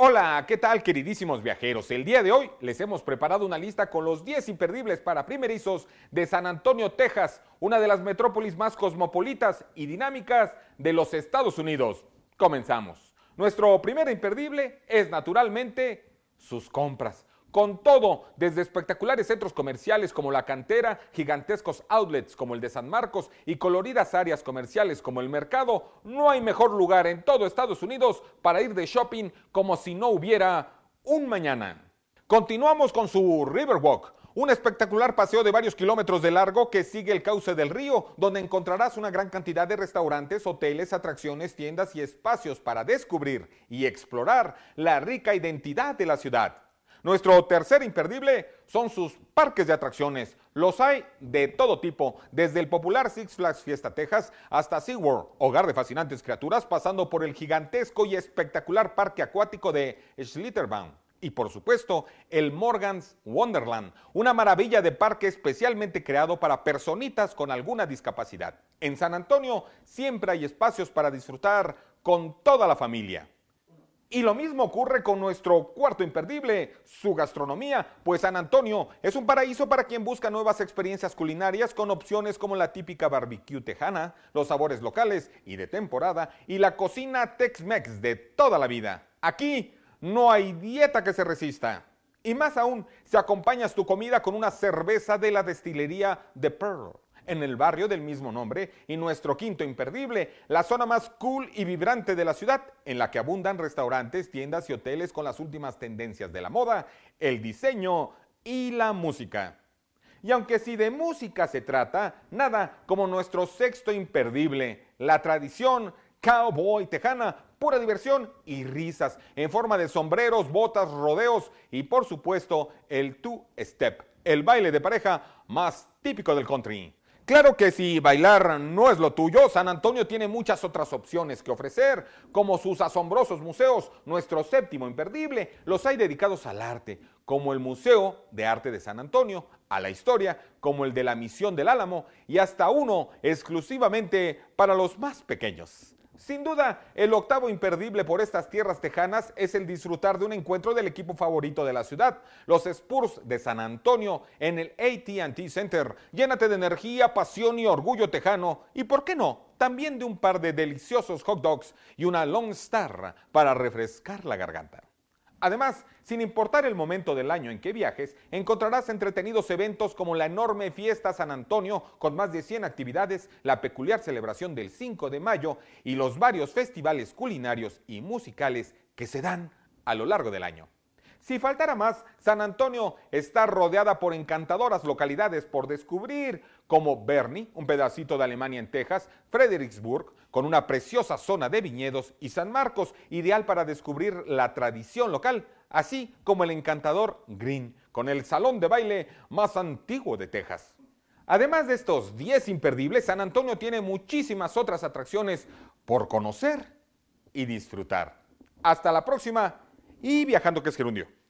Hola, ¿qué tal queridísimos viajeros? El día de hoy les hemos preparado una lista con los 10 imperdibles para primerizos de San Antonio, Texas, una de las metrópolis más cosmopolitas y dinámicas de los Estados Unidos. Comenzamos. Nuestro primer imperdible es naturalmente sus compras. Con todo, desde espectaculares centros comerciales como La Cantera, gigantescos outlets como el de San Marcos y coloridas áreas comerciales como el Mercado, no hay mejor lugar en todo Estados Unidos para ir de shopping como si no hubiera un mañana. Continuamos con su Riverwalk, un espectacular paseo de varios kilómetros de largo que sigue el cauce del río, donde encontrarás una gran cantidad de restaurantes, hoteles, atracciones, tiendas y espacios para descubrir y explorar la rica identidad de la ciudad. Nuestro tercer imperdible son sus parques de atracciones. Los hay de todo tipo, desde el popular Six Flags Fiesta Texas hasta SeaWorld, hogar de fascinantes criaturas, pasando por el gigantesco y espectacular parque acuático de Schlitterbahn. Y por supuesto, el Morgan's Wonderland, una maravilla de parque especialmente creado para personitas con alguna discapacidad. En San Antonio siempre hay espacios para disfrutar con toda la familia. Y lo mismo ocurre con nuestro cuarto imperdible, su gastronomía, pues San Antonio es un paraíso para quien busca nuevas experiencias culinarias con opciones como la típica barbecue tejana, los sabores locales y de temporada y la cocina Tex-Mex de toda la vida. Aquí no hay dieta que se resista. Y más aún, si acompañas tu comida con una cerveza de la destilería de Pearl en el barrio del mismo nombre, y nuestro quinto imperdible, la zona más cool y vibrante de la ciudad, en la que abundan restaurantes, tiendas y hoteles con las últimas tendencias de la moda, el diseño y la música. Y aunque si de música se trata, nada como nuestro sexto imperdible, la tradición cowboy tejana, pura diversión y risas, en forma de sombreros, botas, rodeos y por supuesto el two-step, el baile de pareja más típico del country. Claro que si bailar no es lo tuyo, San Antonio tiene muchas otras opciones que ofrecer, como sus asombrosos museos, nuestro séptimo imperdible, los hay dedicados al arte, como el Museo de Arte de San Antonio, a la historia, como el de la Misión del Álamo, y hasta uno exclusivamente para los más pequeños. Sin duda, el octavo imperdible por estas tierras tejanas es el disfrutar de un encuentro del equipo favorito de la ciudad, los Spurs de San Antonio en el ATT Center. Llénate de energía, pasión y orgullo tejano y, ¿por qué no?, también de un par de deliciosos hot dogs y una Long Star para refrescar la garganta. Además, sin importar el momento del año en que viajes, encontrarás entretenidos eventos como la enorme fiesta San Antonio con más de 100 actividades, la peculiar celebración del 5 de mayo y los varios festivales culinarios y musicales que se dan a lo largo del año. Si faltara más, San Antonio está rodeada por encantadoras localidades por descubrir, como Bernie, un pedacito de Alemania en Texas, Fredericksburg, con una preciosa zona de viñedos, y San Marcos, ideal para descubrir la tradición local, así como el encantador Green, con el salón de baile más antiguo de Texas. Además de estos 10 imperdibles, San Antonio tiene muchísimas otras atracciones por conocer y disfrutar. Hasta la próxima y Viajando que es Gerundio.